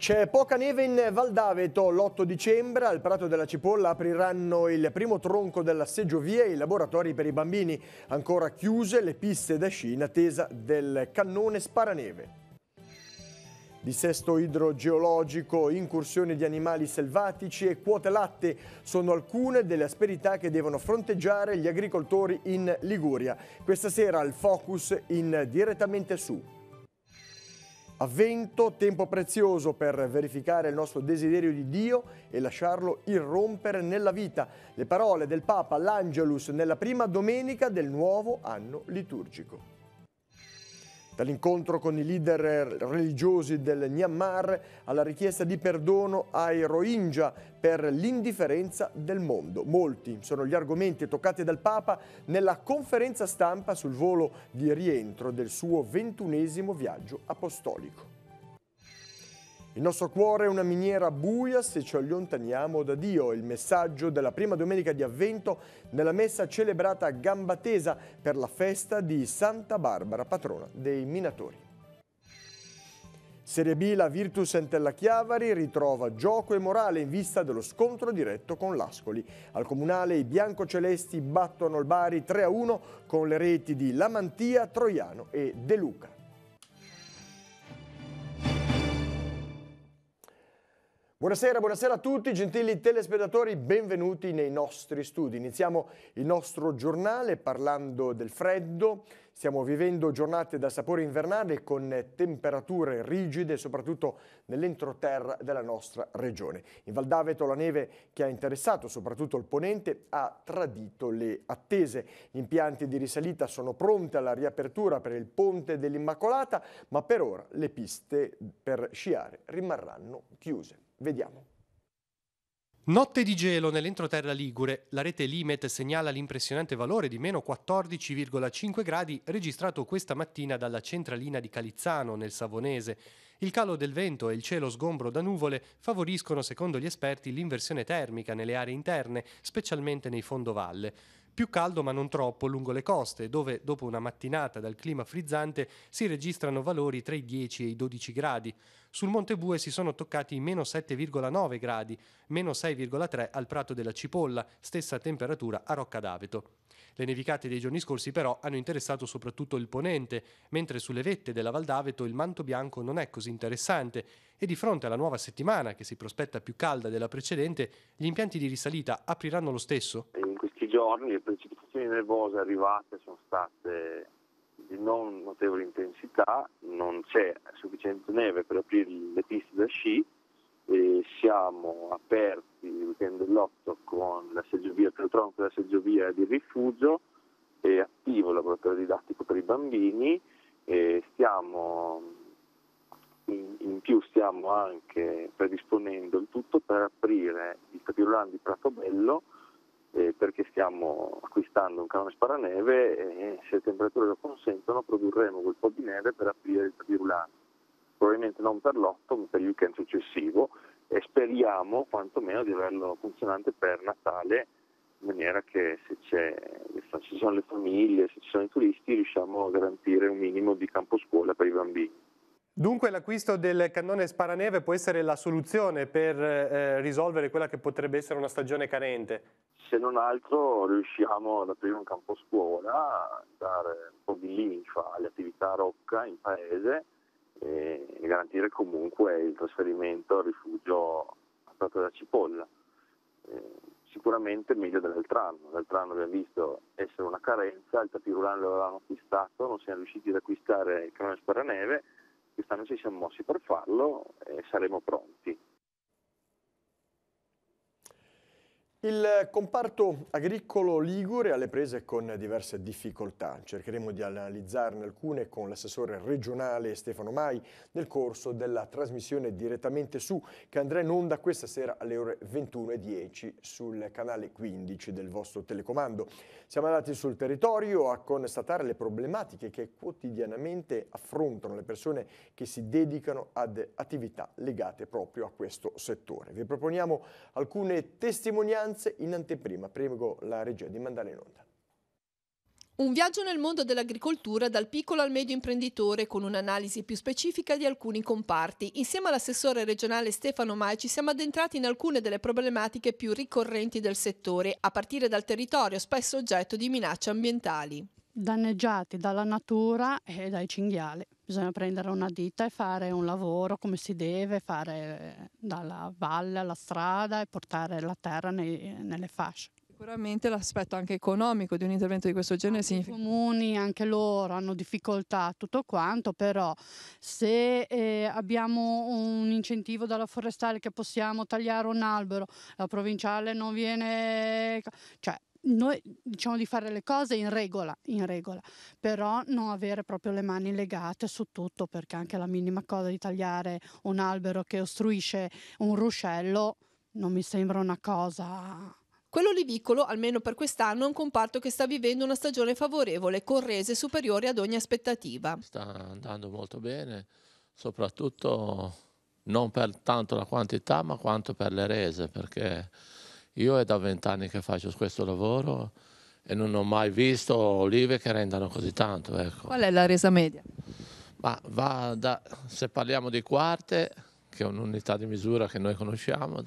C'è poca neve in Valdaveto, l'8 dicembre al Prato della Cipolla apriranno il primo tronco della seggiovia e i laboratori per i bambini, ancora chiuse le piste da sci in attesa del cannone sparaneve. Dissesto idrogeologico, incursioni di animali selvatici e quote latte sono alcune delle asperità che devono fronteggiare gli agricoltori in Liguria. Questa sera il focus in direttamente su. Avvento, tempo prezioso per verificare il nostro desiderio di Dio e lasciarlo irrompere nella vita. Le parole del Papa all'Angelus nella prima domenica del nuovo anno liturgico dall'incontro con i leader religiosi del Myanmar alla richiesta di perdono ai Rohingya per l'indifferenza del mondo. Molti sono gli argomenti toccati dal Papa nella conferenza stampa sul volo di rientro del suo ventunesimo viaggio apostolico. Il nostro cuore è una miniera buia se ci allontaniamo da Dio, il messaggio della prima domenica di avvento nella messa celebrata a gamba tesa per la festa di Santa Barbara, patrona dei minatori. Serie B la Virtus Entella Chiavari ritrova gioco e morale in vista dello scontro diretto con l'Ascoli. Al comunale i biancocelesti battono il Bari 3-1 con le reti di Lamantia, Troiano e De Luca. Buonasera, buonasera a tutti, gentili telespettatori, benvenuti nei nostri studi. Iniziamo il nostro giornale parlando del freddo. Stiamo vivendo giornate da sapore invernale con temperature rigide, soprattutto nell'entroterra della nostra regione. In Valdaveto la neve che ha interessato soprattutto il ponente ha tradito le attese. Gli impianti di risalita sono pronti alla riapertura per il ponte dell'Immacolata, ma per ora le piste per sciare rimarranno chiuse. Vediamo. Notte di gelo nell'entroterra Ligure, la rete Limet segnala l'impressionante valore di meno 14,5 gradi registrato questa mattina dalla centralina di Calizzano, nel Savonese. Il calo del vento e il cielo sgombro da nuvole favoriscono, secondo gli esperti, l'inversione termica nelle aree interne, specialmente nei fondovalle più caldo ma non troppo lungo le coste, dove dopo una mattinata dal clima frizzante si registrano valori tra i 10 e i 12 gradi. Sul Monte Bue si sono toccati meno 7,9 gradi, meno 6,3 al Prato della Cipolla, stessa temperatura a Rocca d'Aveto. Le nevicate dei giorni scorsi però hanno interessato soprattutto il ponente, mentre sulle vette della Val d'Aveto il manto bianco non è così interessante e di fronte alla nuova settimana che si prospetta più calda della precedente, gli impianti di risalita apriranno lo stesso? giorni le precipitazioni nervose arrivate sono state di non notevole intensità, non c'è sufficiente neve per aprire le piste da sci, e siamo aperti il weekend dell'8 con la seggiovia, il tronco della seggiovia di rifugio, è attivo il laboratorio didattico per i bambini e stiamo, in, in più stiamo anche predisponendo il tutto per aprire il Tapirulano di Pratobello eh, perché stiamo acquistando un canone sparaneve e se le temperature lo consentono produrremo quel po' di neve per aprire il tabirulano. Probabilmente non per l'otto, ma per il weekend successivo e speriamo quantomeno di averlo funzionante per Natale in maniera che se, se ci sono le famiglie, se ci sono i turisti riusciamo a garantire un minimo di campo scuola per i bambini. Dunque l'acquisto del cannone sparaneve può essere la soluzione per eh, risolvere quella che potrebbe essere una stagione carente? Se non altro riusciamo ad aprire un campo scuola, dare un po' di linfa alle attività rocca in paese e, garantire comunque il trasferimento al rifugio a Prato della Cipolla. Eh, sicuramente meglio dell'altro anno, l'altro anno abbiamo visto essere una carenza, il Tapirulan lo avevano acquistato, non siamo riusciti ad acquistare il cannone sparaneve quest'anno ci siamo mossi per farlo e saremo pronti. Il comparto agricolo Ligure ha le prese con diverse difficoltà. Cercheremo di analizzarne alcune con l'assessore regionale Stefano Mai nel corso della trasmissione direttamente su che andrà in onda questa sera alle ore 21.10 sul canale 15 del vostro telecomando. Siamo andati sul territorio a constatare le problematiche che quotidianamente affrontano le persone che si dedicano ad attività legate proprio a questo settore. Vi proponiamo alcune testimonianze vacanze in anteprima. Prego la regia di mandare in onda. Un viaggio nel mondo dell'agricoltura dal piccolo al medio imprenditore con un'analisi più specifica di alcuni comparti. Insieme all'assessore regionale Stefano Mai ci siamo addentrati in alcune delle problematiche più ricorrenti del settore, a partire dal territorio spesso oggetto di minacce ambientali. Danneggiati dalla natura e dai cinghiali bisogna prendere una ditta e fare un lavoro come si deve, fare eh, dalla valle alla strada e portare la terra nei, nelle fasce. Sicuramente l'aspetto anche economico di un intervento di questo genere anche significa... I comuni, anche loro, hanno difficoltà, tutto quanto, però se eh, abbiamo un incentivo dalla forestale che possiamo tagliare un albero, la provinciale non viene... Cioè, noi diciamo di fare le cose in regola, in regola, però non avere proprio le mani legate su tutto, perché anche la minima cosa di tagliare un albero che ostruisce un ruscello non mi sembra una cosa quello olivicolo, almeno per quest'anno, è un comparto che sta vivendo una stagione favorevole, con rese superiori ad ogni aspettativa. Sta andando molto bene, soprattutto non per tanto la quantità, ma quanto per le rese, perché io è da vent'anni che faccio questo lavoro e non ho mai visto olive che rendano così tanto. Ecco. Qual è la resa media? Da, se parliamo di quarte, che è un'unità di misura che noi conosciamo,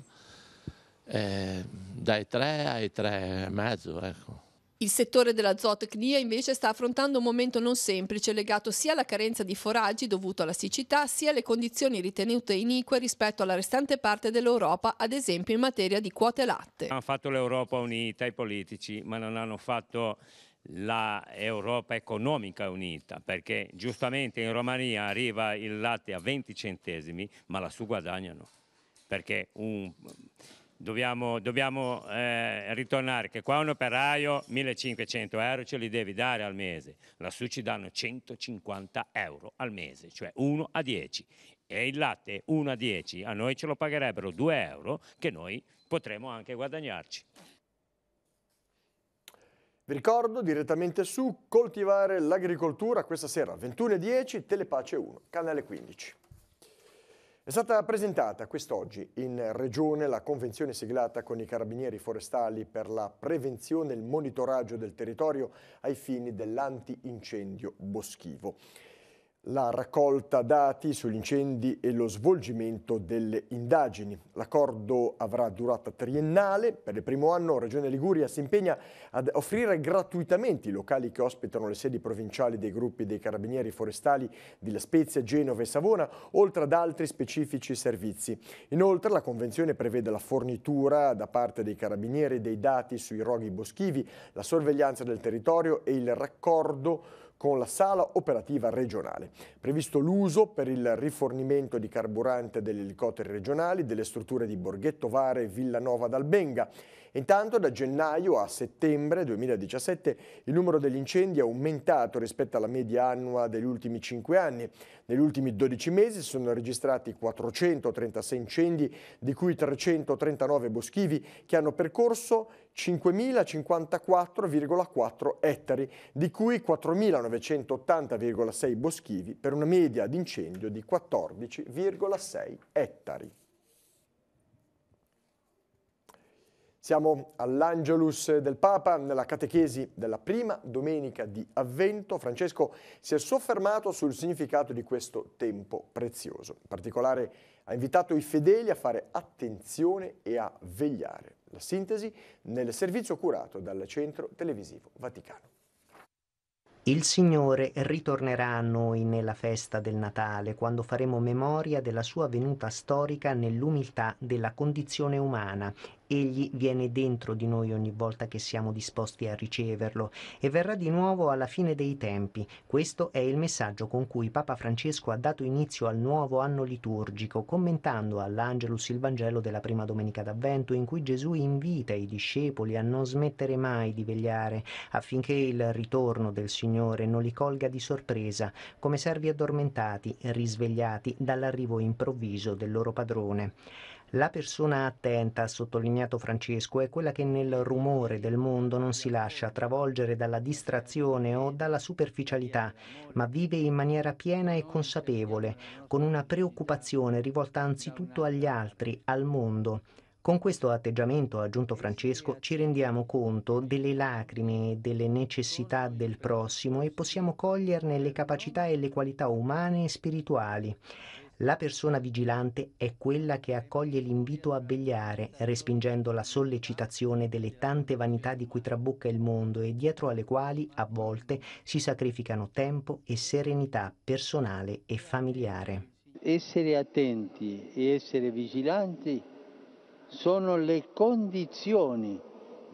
eh, dai 3 ai 3,5. Ecco. Il settore della zootecnia invece sta affrontando un momento non semplice legato sia alla carenza di foraggi dovuto alla siccità sia alle condizioni ritenute inique rispetto alla restante parte dell'Europa, ad esempio in materia di quote latte. Hanno fatto l'Europa unita i politici, ma non hanno fatto l'Europa economica unita, perché giustamente in Romania arriva il latte a 20 centesimi, ma lassù guadagnano, perché un dobbiamo, dobbiamo eh, ritornare che qua un operaio 1500 euro ce li devi dare al mese, lassù ci danno 150 euro al mese, cioè 1 a 10 e il latte 1 a 10 a noi ce lo pagherebbero 2 euro che noi potremmo anche guadagnarci. Vi ricordo direttamente su Coltivare l'agricoltura questa sera 21.10, Telepace 1, canale 15. È stata presentata quest'oggi in Regione la convenzione siglata con i carabinieri forestali per la prevenzione e il monitoraggio del territorio ai fini dell'antincendio boschivo la raccolta dati sugli incendi e lo svolgimento delle indagini. L'accordo avrà durata triennale. Per il primo anno Regione Liguria si impegna ad offrire gratuitamente i locali che ospitano le sedi provinciali dei gruppi dei carabinieri forestali di La Spezia, Genova e Savona, oltre ad altri specifici servizi. Inoltre la convenzione prevede la fornitura da parte dei carabinieri dei dati sui roghi boschivi, la sorveglianza del territorio e il raccordo con la sala operativa regionale. Previsto l'uso per il rifornimento di carburante degli elicotteri regionali delle strutture di Borghetto Vare e Villanova d'Albenga Intanto da gennaio a settembre 2017 il numero degli incendi è aumentato rispetto alla media annua degli ultimi 5 anni. Negli ultimi 12 mesi si sono registrati 436 incendi, di cui 339 boschivi, che hanno percorso 5.054,4 ettari, di cui 4.980,6 boschivi per una media di incendio di 14,6 ettari. Siamo all'Angelus del Papa, nella catechesi della prima domenica di Avvento. Francesco si è soffermato sul significato di questo tempo prezioso. In particolare ha invitato i fedeli a fare attenzione e a vegliare. La sintesi nel servizio curato dal Centro Televisivo Vaticano. Il Signore ritornerà a noi nella festa del Natale, quando faremo memoria della sua venuta storica nell'umiltà della condizione umana Egli viene dentro di noi ogni volta che siamo disposti a riceverlo e verrà di nuovo alla fine dei tempi. Questo è il messaggio con cui Papa Francesco ha dato inizio al nuovo anno liturgico, commentando all'Angelus il Vangelo della prima domenica d'Avvento in cui Gesù invita i discepoli a non smettere mai di vegliare affinché il ritorno del Signore non li colga di sorpresa, come servi addormentati, risvegliati dall'arrivo improvviso del loro padrone. La persona attenta, ha sottolineato Francesco, è quella che nel rumore del mondo non si lascia travolgere dalla distrazione o dalla superficialità, ma vive in maniera piena e consapevole, con una preoccupazione rivolta anzitutto agli altri, al mondo. Con questo atteggiamento, ha aggiunto Francesco, ci rendiamo conto delle lacrime e delle necessità del prossimo e possiamo coglierne le capacità e le qualità umane e spirituali. La persona vigilante è quella che accoglie l'invito a vegliare, respingendo la sollecitazione delle tante vanità di cui trabocca il mondo e dietro alle quali, a volte, si sacrificano tempo e serenità personale e familiare. Essere attenti e essere vigilanti sono le condizioni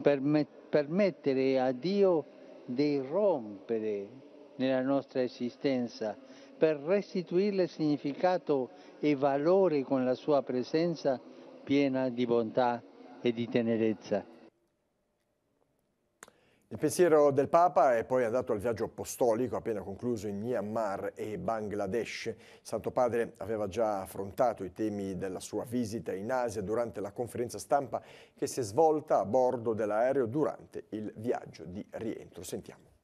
per permettere a Dio di rompere nella nostra esistenza per restituirle significato e valore con la sua presenza piena di bontà e di tenerezza. Il pensiero del Papa è poi andato al viaggio apostolico appena concluso in Myanmar e Bangladesh. Il Santo Padre aveva già affrontato i temi della sua visita in Asia durante la conferenza stampa che si è svolta a bordo dell'aereo durante il viaggio di rientro. Sentiamo.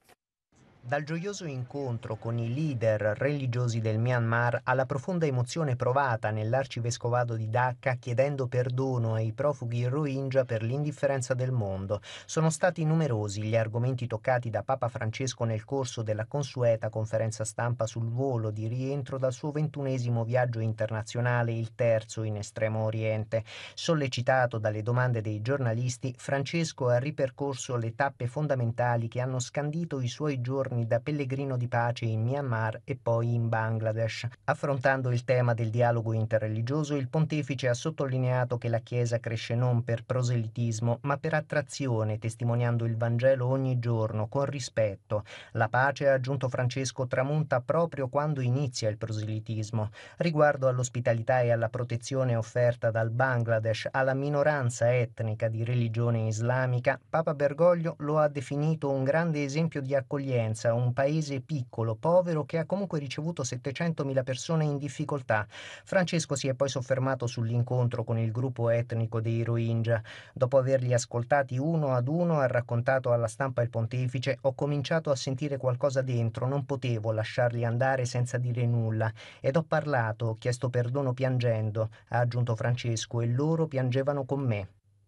Dal gioioso incontro con i leader religiosi del Myanmar alla profonda emozione provata nell'arcivescovado di Dhaka chiedendo perdono ai profughi Rohingya per l'indifferenza del mondo, sono stati numerosi gli argomenti toccati da Papa Francesco nel corso della consueta conferenza stampa sul volo di rientro dal suo ventunesimo viaggio internazionale, il terzo in Estremo Oriente. Sollecitato dalle domande dei giornalisti, Francesco ha ripercorso le tappe fondamentali che hanno scandito i suoi giorni anni da pellegrino di pace in Myanmar e poi in Bangladesh. Affrontando il tema del dialogo interreligioso, il pontefice ha sottolineato che la Chiesa cresce non per proselitismo, ma per attrazione, testimoniando il Vangelo ogni giorno con rispetto. La pace, ha aggiunto Francesco, tramonta proprio quando inizia il proselitismo. Riguardo all'ospitalità e alla protezione offerta dal Bangladesh alla minoranza etnica di religione islamica, Papa Bergoglio lo ha definito un grande esempio di accoglienza Grecia, un paese piccolo, povero, che ha comunque ricevuto 700.000 persone in difficoltà. Francesco si è poi soffermato sull'incontro con il gruppo etnico dei Rohingya. Dopo averli ascoltati uno ad uno, ha raccontato alla stampa il pontefice, ho cominciato a sentire qualcosa dentro, non potevo lasciarli andare senza dire nulla. Ed ho parlato, ho chiesto perdono piangendo, ha aggiunto Francesco, e loro piangevano con me.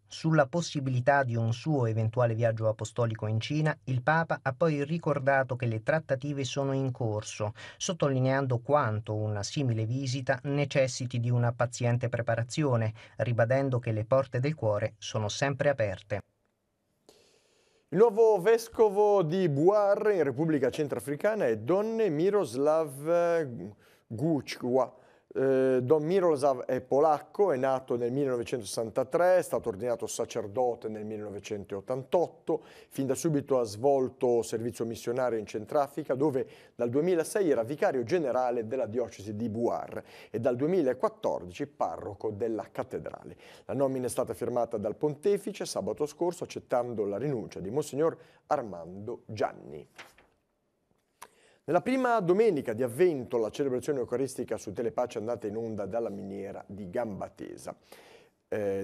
Sulla possibilità di un suo eventuale viaggio apostolico in Cina, il Papa ha poi ricordato che le trattative sono in corso, sottolineando quanto una simile visita necessiti di una paziente preparazione, ribadendo che le porte del cuore sono sempre aperte. Il nuovo vescovo di Buar in Repubblica Centrafricana è Don Miroslav Guchwa eh, Don Miroslav è polacco, è nato nel 1963, è stato ordinato sacerdote nel 1988, fin da subito ha svolto servizio missionario in Centrafrica dove dal 2006 era vicario generale della diocesi di Buar e dal 2014 parroco della cattedrale. La nomina è stata firmata dal pontefice sabato scorso accettando la rinuncia di Monsignor Armando Gianni. Nella prima domenica di avvento la celebrazione eucaristica su Telepace è andata in onda dalla miniera di Gambatesa, eh,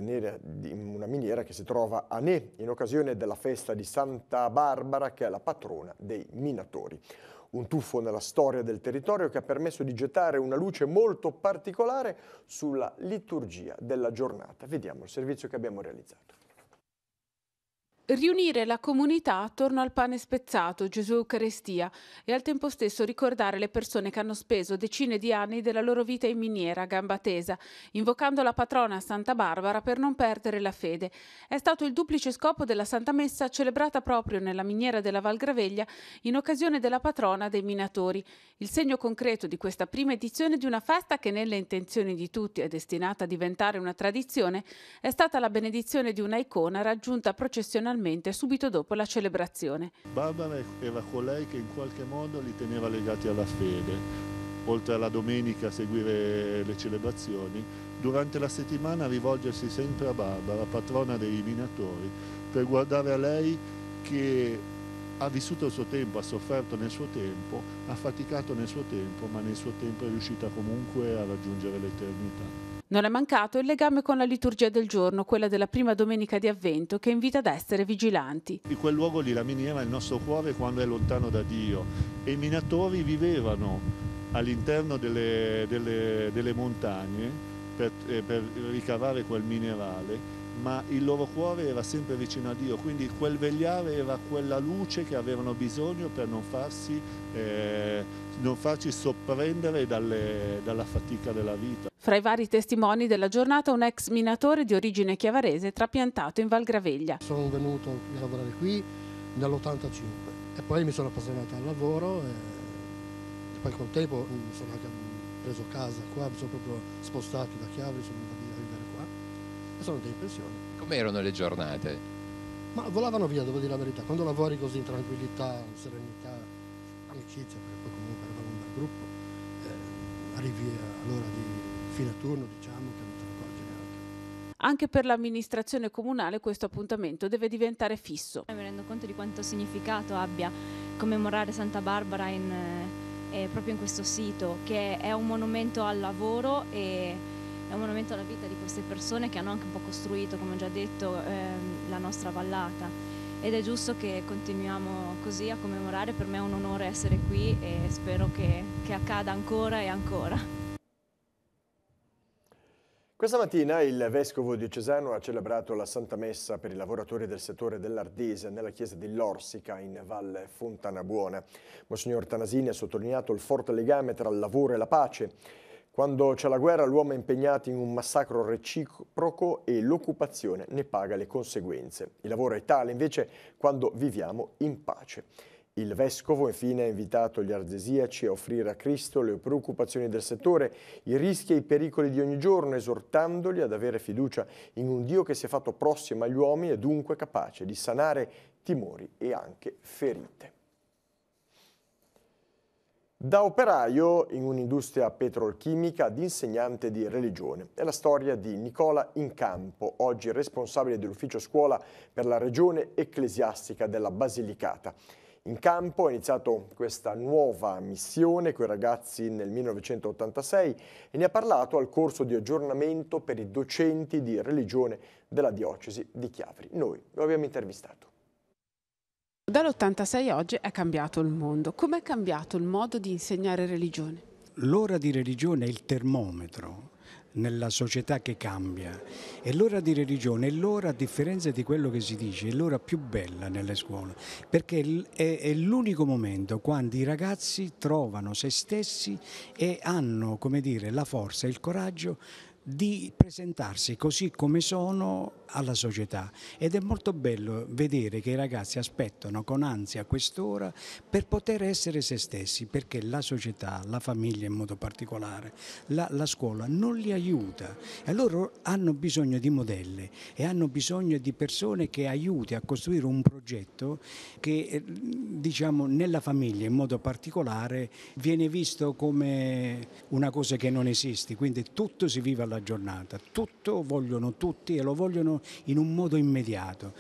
una miniera che si trova a Ne in occasione della festa di Santa Barbara che è la patrona dei minatori. Un tuffo nella storia del territorio che ha permesso di gettare una luce molto particolare sulla liturgia della giornata. Vediamo il servizio che abbiamo realizzato riunire la comunità attorno al pane spezzato, Gesù Eucaristia, e al tempo stesso ricordare le persone che hanno speso decine di anni della loro vita in miniera a gamba tesa, invocando la patrona Santa Barbara per non perdere la fede. È stato il duplice scopo della Santa Messa celebrata proprio nella miniera della Val Graveglia in occasione della patrona dei minatori, il segno concreto di questa prima edizione di una festa che nelle intenzioni di tutti è destinata a diventare una tradizione, è stata la benedizione di una icona raggiunta processionalmente personalmente subito dopo la celebrazione. Barbara era colei che in qualche modo li teneva legati alla fede. Oltre alla domenica a seguire le celebrazioni, durante la settimana rivolgersi sempre a Barbara, patrona dei minatori, per guardare a lei che ha vissuto il suo tempo, ha sofferto nel suo tempo, ha faticato nel suo tempo, ma nel suo tempo è riuscita comunque a raggiungere l'eternità. Non è mancato il legame con la liturgia del giorno, quella della prima domenica di avvento, che invita ad essere vigilanti. In quel luogo lì la miniera è il nostro cuore quando è lontano da Dio e i minatori vivevano all'interno delle, delle, delle, montagne per, eh, per ricavare quel minerale ma il loro cuore era sempre vicino a Dio, quindi quel vegliare era quella luce che avevano bisogno per non, farsi, eh, non farci sorprendere dalle, dalla fatica della vita. Fra i vari testimoni della giornata un ex minatore di origine chiavarese trapiantato in Val Graveglia. Sono venuto a lavorare qui nell'85 e poi mi sono appassionato al lavoro e poi col tempo mi mm, sono anche preso casa qua, mi sono proprio spostato da Chiavari, sono andato a vivere qua e sono andato in pensione. Com'erano le giornate? Ma volavano via, devo dire la verità, quando lavori così in tranquillità, in serenità, amicizia, perché poi comunque eravamo un bel gruppo, eh, arrivi all'ora di fine turno, diciamo, che non ce ne neanche. Anche per l'amministrazione comunale questo appuntamento deve diventare fisso. Mi rendo conto di quanto significato abbia commemorare Santa Barbara in, eh, eh, proprio in questo sito, che è un monumento al lavoro e è un monumento alla vita di queste persone che hanno anche un po' costruito, come ho già detto, ehm, la nostra vallata ed è giusto che continuiamo così a commemorare, per me è un onore essere qui e spero che, che accada ancora e ancora. Questa mattina il Vescovo diocesano ha celebrato la Santa Messa per i lavoratori del settore dell'Ardese nella chiesa di Lorsica in Valle Fontanabuona. Monsignor Tanasini ha sottolineato il forte legame tra il lavoro e la pace. Quando c'è la guerra l'uomo è impegnato in un massacro reciproco e l'occupazione ne paga le conseguenze. Il lavoro è tale invece quando viviamo in pace. Il Vescovo infine ha invitato gli ardesiaci a offrire a Cristo le preoccupazioni del settore, i rischi e i pericoli di ogni giorno, esortandoli ad avere fiducia in un Dio che si è fatto prossimo agli uomini e dunque capace di sanare timori e anche ferite. Da operaio in un'industria petrolchimica ad insegnante di religione. È la storia di Nicola Incampo, oggi responsabile dell'ufficio scuola per la regione ecclesiastica della Basilicata in campo, ha iniziato questa nuova missione con i ragazzi nel 1986 e ne ha parlato al corso di aggiornamento per i docenti di religione della diocesi di Chiavri. Noi lo abbiamo intervistato. Dall'86 a oggi è cambiato il mondo. Come è cambiato il modo di insegnare religione? L'ora di religione è il termometro nella società che cambia e l'ora di religione è l'ora, a differenza di quello che si dice, è l'ora più bella nelle scuole perché è, l'unico momento quando i ragazzi trovano se stessi e hanno come dire, la forza e il coraggio di presentarsi così come sono alla società ed è molto bello vedere che i ragazzi aspettano con ansia quest'ora per poter essere se stessi perché la società, la famiglia in modo particolare, la, la scuola non li aiuta e loro hanno bisogno di modelle e hanno bisogno di persone che aiuti a costruire un progetto che eh, diciamo nella famiglia in modo particolare viene visto come una cosa che non esiste, quindi tutto si vive alla giornata. Tutto vogliono tutti e lo vogliono in un modo immediato.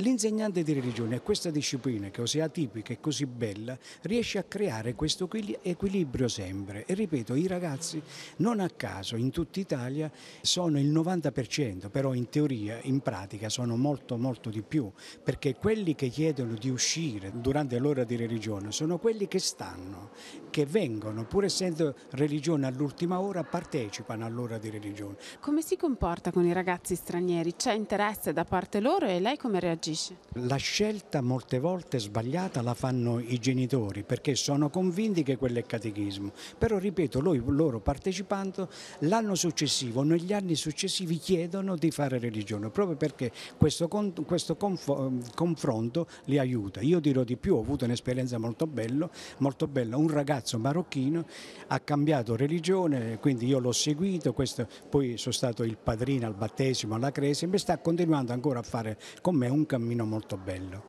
L'insegnante di religione, a questa disciplina che così atipica e così bella, riesce a creare questo equilibrio sempre. E ripeto, i ragazzi non a caso in tutta Italia sono il 90%, però in teoria, in pratica sono molto molto di più, perché quelli che chiedono di uscire durante l'ora di religione sono quelli che stanno, che vengono, pur essendo religione all'ultima ora, partecipano all'ora di religione. Come si comporta con i ragazzi stranieri? C'è interesse da parte loro e lei come reagisce? reagisce? La scelta molte volte sbagliata la fanno i genitori perché sono convinti che quello è catechismo, però ripeto, loro, loro partecipando l'anno successivo, negli anni successivi chiedono di fare religione, proprio perché questo, questo confronto li aiuta. Io dirò di più, ho avuto un'esperienza molto, bello, molto bella, un ragazzo marocchino ha cambiato religione, quindi io l'ho seguito, questo, poi sono stato il padrino al battesimo, alla cresima e sta continuando ancora a fare con me un cammino cammino molto bello.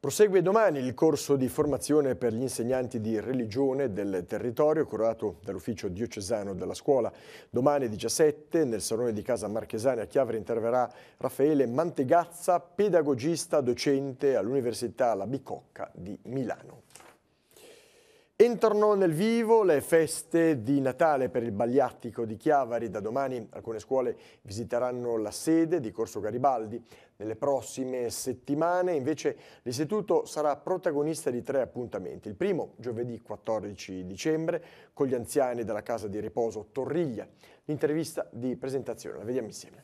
Prosegue domani il corso di formazione per gli insegnanti di religione del territorio curato dall'ufficio diocesano della scuola. Domani 17 nel Salone di Casa Marchesani a Chiavere interverrà Raffaele Mantegazza, pedagogista docente all'Università La Bicocca di Milano. Entrano nel vivo le feste di Natale per il Bagliattico di Chiavari. Da domani alcune scuole visiteranno la sede di Corso Garibaldi. Nelle prossime settimane invece l'istituto sarà protagonista di tre appuntamenti. Il primo giovedì 14 dicembre con gli anziani della casa di riposo Torriglia. L'intervista di presentazione la vediamo insieme.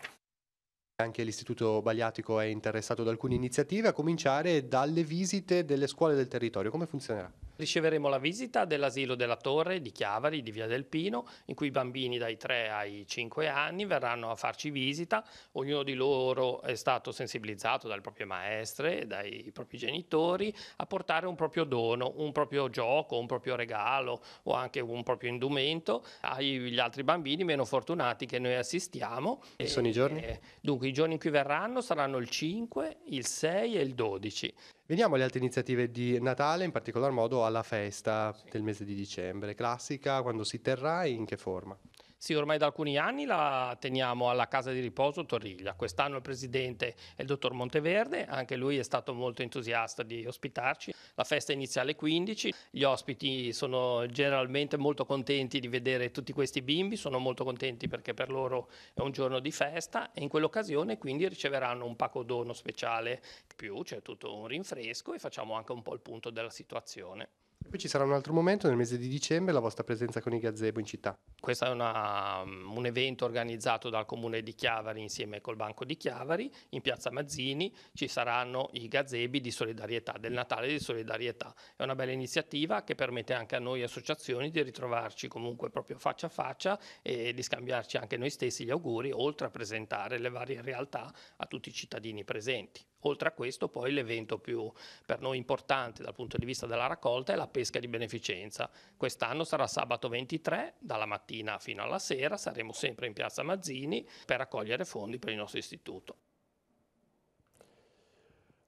Anche l'Istituto Bagliatico è interessato ad alcune iniziative, a cominciare dalle visite delle scuole del territorio. Come funzionerà? riceveremo la visita dell'asilo della Torre di Chiavari, di Via del Pino, in cui i bambini dai 3 ai 5 anni verranno a farci visita, ognuno di loro è stato sensibilizzato dalle proprie maestre, dai propri genitori, a portare un proprio dono, un proprio gioco, un proprio regalo o anche un proprio indumento agli altri bambini meno fortunati che noi assistiamo. E sono i giorni? dunque i giorni in cui verranno saranno il 5, il 6 e il 12. Veniamo alle altre iniziative di Natale, in particolar modo alla festa sì. del mese di dicembre. Classica, quando si terrà e in che forma? Sì, ormai da alcuni anni la teniamo alla casa di riposo Torriglia. Quest'anno il presidente è il dottor Monteverde, anche lui è stato molto entusiasta di ospitarci. La festa inizia alle 15, gli ospiti sono generalmente molto contenti di vedere tutti questi bimbi, sono molto contenti perché per loro è un giorno di festa e in quell'occasione quindi riceveranno un pacco dono speciale più, c'è tutto un rinfresco e facciamo anche un po' il punto della situazione. Poi ci sarà un altro momento nel mese di dicembre, la vostra presenza con i gazebo in città. Questo è una, mm, un evento organizzato dal comune di Chiavari insieme col Banco di Chiavari, in piazza Mazzini ci saranno i gazebi di solidarietà, del Natale di solidarietà. È una bella iniziativa che permette anche a noi associazioni di ritrovarci comunque proprio faccia a faccia e di scambiarci anche noi stessi gli auguri, oltre a presentare le varie realtà a tutti i cittadini presenti. Oltre a questo poi l'evento più per noi importante dal punto di vista della raccolta è la pesca di beneficenza. Quest'anno sarà sabato 23, dalla mattina fino alla sera, saremo sempre in piazza Mazzini per raccogliere fondi per il nostro istituto.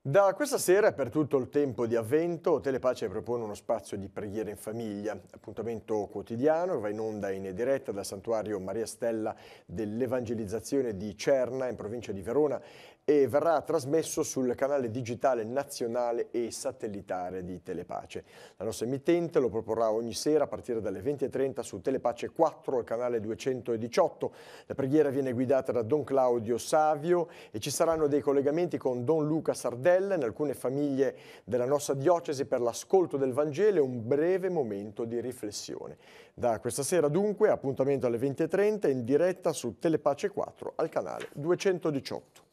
Da questa sera per tutto il tempo di avvento Telepace propone uno spazio di preghiera in famiglia, appuntamento quotidiano che va in onda in diretta dal santuario Maria Stella dell'Evangelizzazione di Cerna in provincia di Verona e verrà trasmesso sul canale digitale nazionale e satellitare di Telepace. La nostra emittente lo proporrà ogni sera a partire dalle 20.30 su Telepace 4, il canale 218. La preghiera viene guidata da Don Claudio Savio e ci saranno dei collegamenti con Don Luca Sardella in alcune famiglie della nostra diocesi per l'ascolto del Vangelo e un breve momento di riflessione. Da questa sera dunque appuntamento alle 20.30 in diretta su Telepace 4 al canale 218.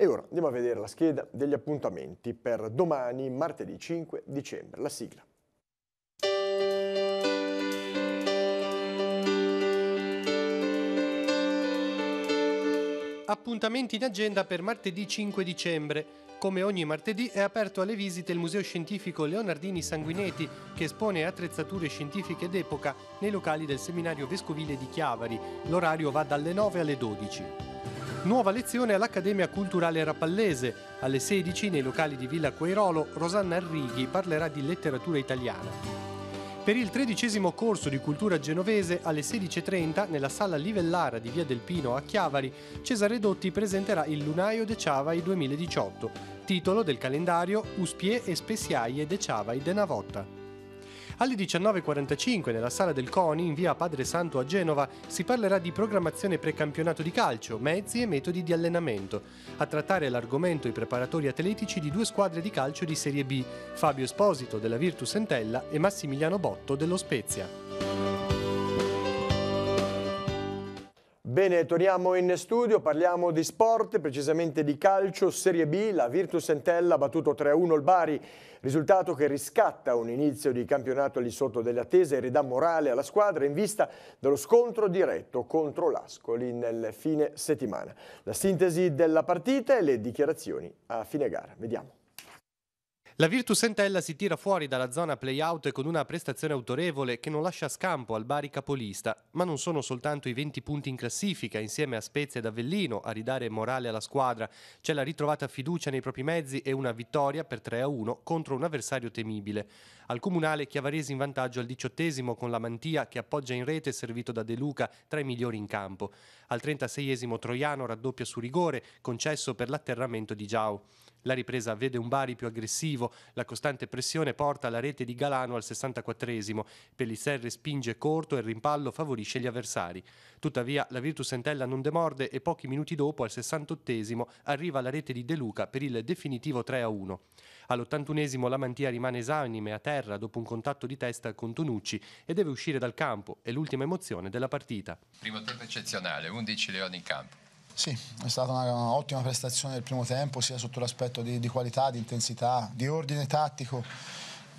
E ora andiamo a vedere la scheda degli appuntamenti per domani, martedì 5 dicembre. La sigla. Appuntamenti in agenda per martedì 5 dicembre. Come ogni martedì è aperto alle visite il Museo Scientifico Leonardini Sanguinetti che espone attrezzature scientifiche d'epoca nei locali del seminario vescovile di Chiavari. L'orario va dalle 9 alle 12. Nuova lezione all'Accademia Culturale Rapallese. Alle 16 nei locali di Villa Queirolo, Rosanna Arrighi parlerà di letteratura italiana. Per il tredicesimo corso di cultura genovese alle 16.30 nella sala Livellara di Via del Pino a Chiavari, Cesare Dotti presenterà il Lunaio de Chiavai 2018, titolo del calendario Uspie e Spessiaie de Chiavai de Navotta. Alle 19.45 nella sala del CONI in via Padre Santo a Genova si parlerà di programmazione precampionato di calcio, mezzi e metodi di allenamento. A trattare l'argomento i preparatori atletici di due squadre di calcio di Serie B, Fabio Esposito della Virtus Entella e Massimiliano Botto dello Spezia. Bene, torniamo in studio, parliamo di sport, precisamente di calcio, Serie B, la Virtus Entella ha battuto 3-1 il Bari, risultato che riscatta un inizio di campionato lì sotto delle attese e ridà morale alla squadra in vista dello scontro diretto contro l'Ascoli nel fine settimana. La sintesi della partita e le dichiarazioni a fine gara, vediamo. La Virtus Entella si tira fuori dalla zona play-out con una prestazione autorevole che non lascia scampo al Bari capolista, ma non sono soltanto i 20 punti in classifica insieme a Spezia ed Avellino a ridare morale alla squadra, c'è la ritrovata fiducia nei propri mezzi e una vittoria per 3-1 contro un avversario temibile. Al comunale Chiavaresi in vantaggio al diciottesimo con la Mantia che appoggia in rete servito da De Luca tra i migliori in campo. Al trentaseiesimo Troiano raddoppia su rigore concesso per l'atterramento di Giao. La ripresa vede un Bari più aggressivo, la costante pressione porta la rete di Galano al 64esimo, Pellicer respinge corto e il rimpallo favorisce gli avversari. Tuttavia la Virtus Entella non demorde e pochi minuti dopo al 68esimo arriva la rete di De Luca per il definitivo 3-1. All'81esimo la Mantia rimane esanime a terra dopo un contatto di testa con Tonucci e deve uscire dal campo, è l'ultima emozione della partita. Primo tempo eccezionale, 11 leoni in campo. Sì, è stata un'ottima prestazione del primo tempo, sia sotto l'aspetto di, di qualità, di intensità, di ordine tattico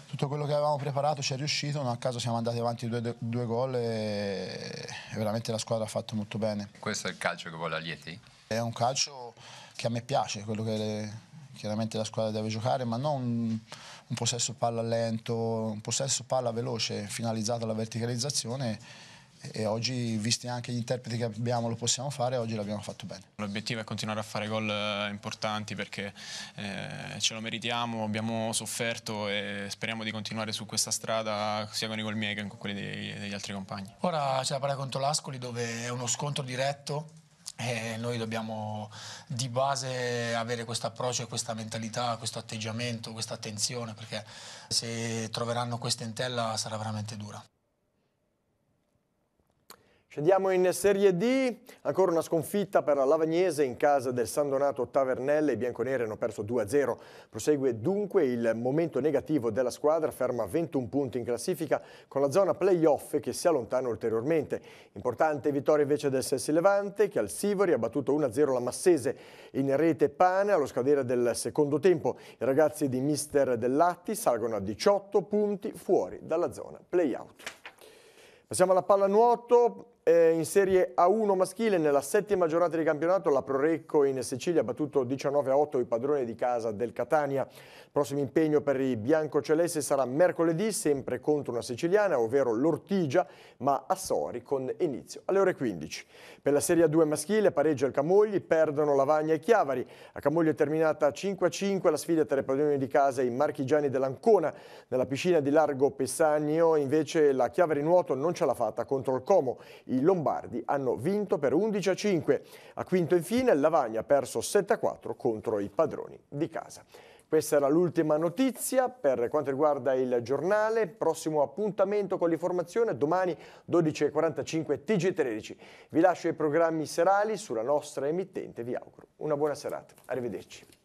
tutto quello che avevamo preparato ci è riuscito, non a caso siamo andati avanti due, due gol e, e, veramente la squadra ha fatto molto bene. Questo è il calcio che vuole Alieti? È un calcio che a me piace, quello che le, chiaramente la squadra deve giocare, ma non un, un possesso palla lento, un possesso palla veloce finalizzato alla verticalizzazione e oggi, visti anche gli interpreti che abbiamo, lo possiamo fare oggi l'abbiamo fatto bene. L'obiettivo è continuare a fare gol eh, importanti perché eh, ce lo meritiamo, abbiamo sofferto e speriamo di continuare su questa strada sia con i gol miei che con quelli dei, degli altri compagni. Ora c'è la palla contro l'Ascoli dove è uno scontro diretto e noi dobbiamo di base avere questo approccio questa mentalità, questo atteggiamento, questa attenzione, perché se troveranno questa intella sarà veramente dura. Scendiamo in Serie D, ancora una sconfitta per la Lavagnese in casa del San Donato Tavernelle, i bianconeri hanno perso 2-0. Prosegue dunque il momento negativo della squadra, ferma 21 punti in classifica con la zona playoff che si allontana ulteriormente. Importante vittoria invece del Sessi Levante che al Sivori ha battuto 1-0 la Massese in rete Pane allo scadere del secondo tempo. I ragazzi di Mister Dell'Atti salgono a 18 punti fuori dalla zona playout. Passiamo alla pallanuoto, eh, in Serie A1 maschile, nella settima giornata di campionato, la Prorecco in Sicilia ha battuto 19 a 8 i padroni di casa del Catania. Il prossimo impegno per i biancocelesti sarà mercoledì, sempre contro una siciliana, ovvero l'Ortigia, ma a Sori con inizio alle ore 15. Per la Serie A2 maschile pareggia il Camogli, perdono Lavagna e Chiavari. A Camogli è terminata 5 a 5 la sfida tra i padroni di casa e i marchigiani dell'Ancona. Nella piscina di Largo Pessagno invece la Chiavari Nuoto non ce l'ha fatta contro il Como. Il lombardi hanno vinto per 11 a 5. A quinto infine il Lavagna ha perso 7 a 4 contro i padroni di casa. Questa era l'ultima notizia per quanto riguarda il giornale. Prossimo appuntamento con l'informazione domani 12.45 TG13. Vi lascio i programmi serali sulla nostra emittente. Vi auguro una buona serata. Arrivederci.